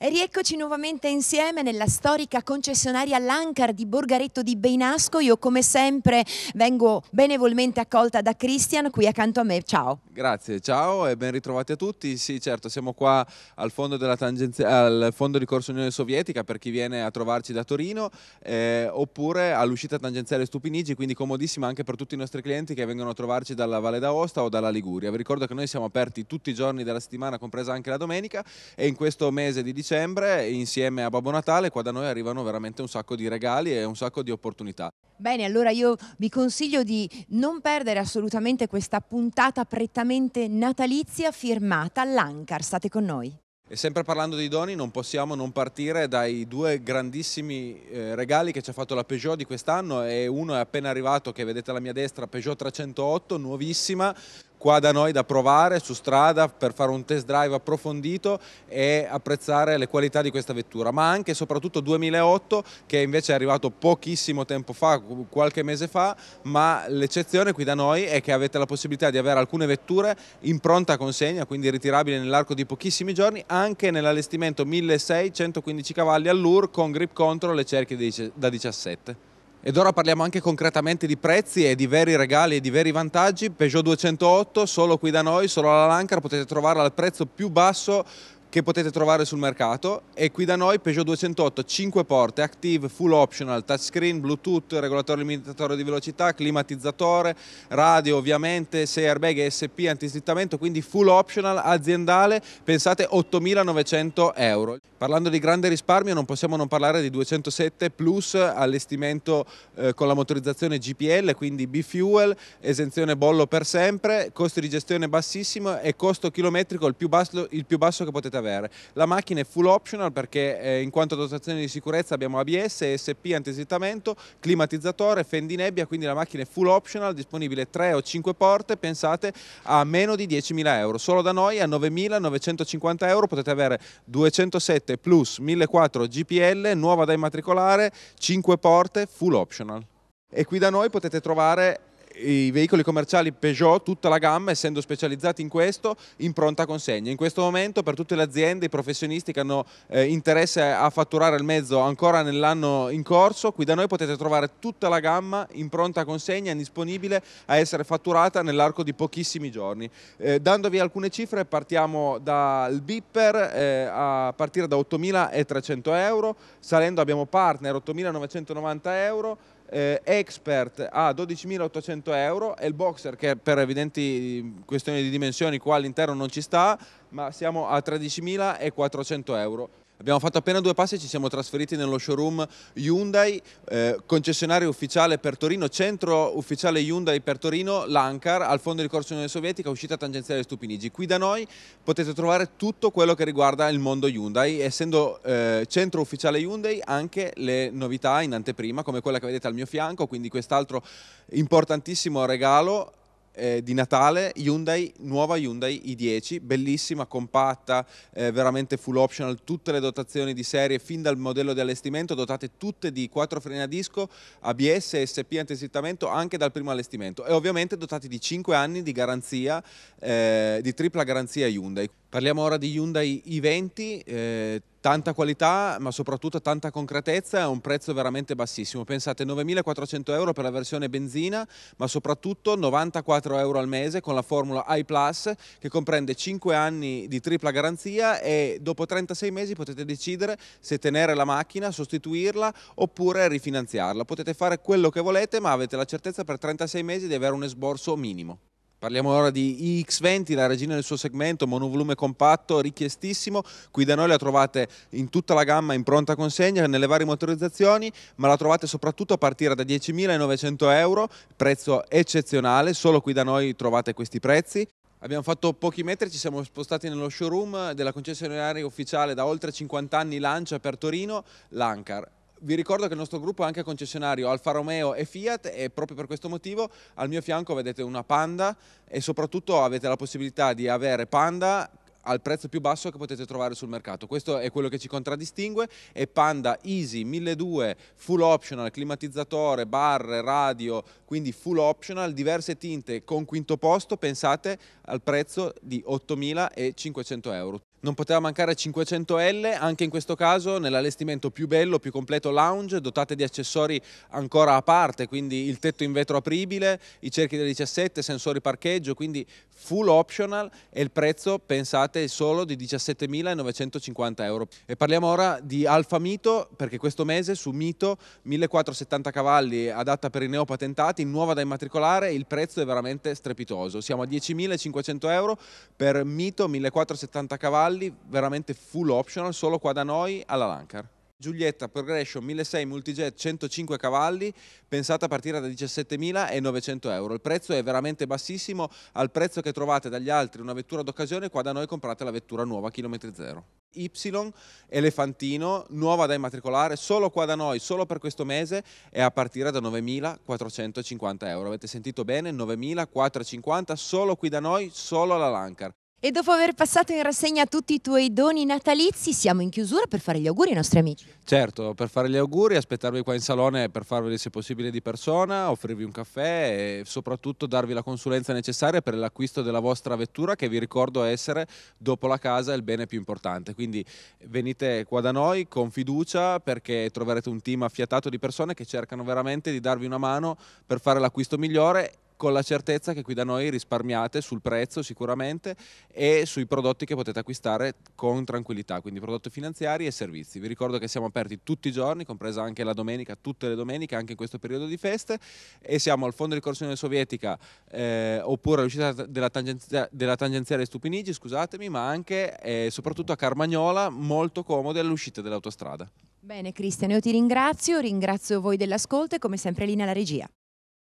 E rieccoci nuovamente insieme nella storica concessionaria Lancar di Borgaretto di Beinasco. Io come sempre vengo benevolmente accolta da Christian qui accanto a me. Ciao. Grazie, ciao e ben ritrovati a tutti. Sì, certo, siamo qua al fondo, della al fondo di Corso Unione Sovietica per chi viene a trovarci da Torino eh, oppure all'uscita tangenziale Stupinigi, quindi comodissima anche per tutti i nostri clienti che vengono a trovarci dalla Valle d'Aosta o dalla Liguria. Vi ricordo che noi siamo aperti tutti i giorni della settimana, compresa anche la domenica e in questo mese di dicembre dicembre insieme a Babbo Natale qua da noi arrivano veramente un sacco di regali e un sacco di opportunità. Bene, allora io vi consiglio di non perdere assolutamente questa puntata prettamente natalizia firmata all'Ancar. State con noi. E sempre parlando di doni non possiamo non partire dai due grandissimi eh, regali che ci ha fatto la Peugeot di quest'anno e uno è appena arrivato che vedete alla mia destra Peugeot 308 nuovissima qua da noi da provare su strada per fare un test drive approfondito e apprezzare le qualità di questa vettura, ma anche e soprattutto 2008 che invece è arrivato pochissimo tempo fa, qualche mese fa, ma l'eccezione qui da noi è che avete la possibilità di avere alcune vetture in pronta consegna, quindi ritirabili nell'arco di pochissimi giorni, anche nell'allestimento 1600 115 cavalli all'UR con grip control e cerchie da 17. Ed ora parliamo anche concretamente di prezzi e di veri regali e di veri vantaggi. Peugeot 208 solo qui da noi, solo alla Lancar, potete trovarla al prezzo più basso che potete trovare sul mercato e qui da noi Peugeot 208 5 porte, active, full optional, touchscreen, bluetooth, regolatore limitatore di velocità, climatizzatore, radio ovviamente, 6 airbag SP antislittamento, quindi full optional aziendale, pensate 8.900 euro. Parlando di grande risparmio non possiamo non parlare di 207 plus allestimento eh, con la motorizzazione GPL, quindi B-Fuel, esenzione bollo per sempre, costi di gestione bassissimo e costo chilometrico il più basso, il più basso che potete avere. La macchina è full optional perché eh, in quanto a dotazione di sicurezza abbiamo ABS, ESP, antisestamento, climatizzatore, fendinebbia, quindi la macchina è full optional, disponibile 3 o 5 porte, pensate a meno di 10.000 euro. Solo da noi a 9.950 euro potete avere 207 plus 1.400 GPL, nuova da immatricolare, 5 porte, full optional. E qui da noi potete trovare i veicoli commerciali Peugeot, tutta la gamma, essendo specializzati in questo, in pronta consegna. In questo momento per tutte le aziende, i professionisti che hanno eh, interesse a fatturare il mezzo ancora nell'anno in corso, qui da noi potete trovare tutta la gamma in pronta consegna, disponibile a essere fatturata nell'arco di pochissimi giorni. Eh, dandovi alcune cifre partiamo dal Bipper eh, a partire da 8.300 euro, salendo abbiamo partner 8.990 euro, eh, Expert a 12.800 euro e il Boxer che per evidenti questioni di dimensioni qua all'interno non ci sta ma siamo a 13.400 euro. Abbiamo fatto appena due passi e ci siamo trasferiti nello showroom Hyundai, eh, concessionario ufficiale per Torino, centro ufficiale Hyundai per Torino, l'Ankar, al fondo di Corso Unione Sovietica, uscita tangenziale Stupinigi. Qui da noi potete trovare tutto quello che riguarda il mondo Hyundai, essendo eh, centro ufficiale Hyundai anche le novità in anteprima, come quella che vedete al mio fianco, quindi quest'altro importantissimo regalo eh, di Natale, Hyundai, nuova Hyundai i10, bellissima, compatta, eh, veramente full optional, tutte le dotazioni di serie, fin dal modello di allestimento, dotate tutte di quattro freni a disco, ABS, SP antisittamento, anche dal primo allestimento e ovviamente dotate di 5 anni di garanzia, eh, di tripla garanzia Hyundai. Parliamo ora di Hyundai i20, eh, tanta qualità ma soprattutto tanta concretezza a un prezzo veramente bassissimo. Pensate 9.400 euro per la versione benzina ma soprattutto 94 euro al mese con la formula i Plus che comprende 5 anni di tripla garanzia e dopo 36 mesi potete decidere se tenere la macchina, sostituirla oppure rifinanziarla. Potete fare quello che volete ma avete la certezza per 36 mesi di avere un esborso minimo. Parliamo ora di iX20, la regina del suo segmento, monovolume compatto, richiestissimo. Qui da noi la trovate in tutta la gamma in pronta consegna, nelle varie motorizzazioni, ma la trovate soprattutto a partire da 10.900 euro, prezzo eccezionale, solo qui da noi trovate questi prezzi. Abbiamo fatto pochi metri, ci siamo spostati nello showroom della concessionaria ufficiale da oltre 50 anni Lancia per Torino, l'Ancar. Vi ricordo che il nostro gruppo è anche concessionario Alfa Romeo e Fiat e proprio per questo motivo al mio fianco vedete una Panda e soprattutto avete la possibilità di avere Panda al prezzo più basso che potete trovare sul mercato. Questo è quello che ci contraddistingue è Panda Easy 1200 full optional, climatizzatore, barre, radio, quindi full optional, diverse tinte con quinto posto, pensate al prezzo di 8.500 euro. Non poteva mancare 500L, anche in questo caso nell'allestimento più bello, più completo lounge, dotate di accessori ancora a parte, quindi il tetto in vetro apribile, i cerchi da 17, sensori parcheggio, quindi full optional e il prezzo pensate solo di 17.950 euro. E parliamo ora di Alfa Mito perché questo mese su Mito 1470 cavalli adatta per i neopatentati, nuova da immatricolare, il prezzo è veramente strepitoso. Siamo a 10.500 euro per Mito 1470 cavalli cavalli veramente full optional solo qua da noi alla Lancar. Giulietta Progression 1600 Multijet 105 cavalli, pensata a partire da 17.900 euro. Il prezzo è veramente bassissimo, al prezzo che trovate dagli altri una vettura d'occasione, qua da noi comprate la vettura nuova, chilometri zero. Y Elefantino, nuova da immatricolare, solo qua da noi, solo per questo mese, è a partire da 9.450 euro. Avete sentito bene? 9.450 solo qui da noi, solo alla Lancar. E dopo aver passato in rassegna tutti i tuoi doni natalizi, siamo in chiusura per fare gli auguri ai nostri amici. Certo, per fare gli auguri, aspettarvi qua in salone per farveli se possibile di persona, offrirvi un caffè e soprattutto darvi la consulenza necessaria per l'acquisto della vostra vettura che vi ricordo essere dopo la casa il bene più importante. Quindi venite qua da noi con fiducia perché troverete un team affiatato di persone che cercano veramente di darvi una mano per fare l'acquisto migliore con la certezza che qui da noi risparmiate sul prezzo sicuramente e sui prodotti che potete acquistare con tranquillità, quindi prodotti finanziari e servizi. Vi ricordo che siamo aperti tutti i giorni, compresa anche la domenica, tutte le domeniche, anche in questo periodo di feste e siamo al Fondo di Corsione Sovietica eh, oppure all'uscita della, tangenzia, della, tangenziale Stupinigi, scusatemi, ma anche e eh, soprattutto a Carmagnola, molto comode all'uscita dell'autostrada. Bene Cristian, io ti ringrazio, ringrazio voi dell'ascolto e come sempre Lina la regia.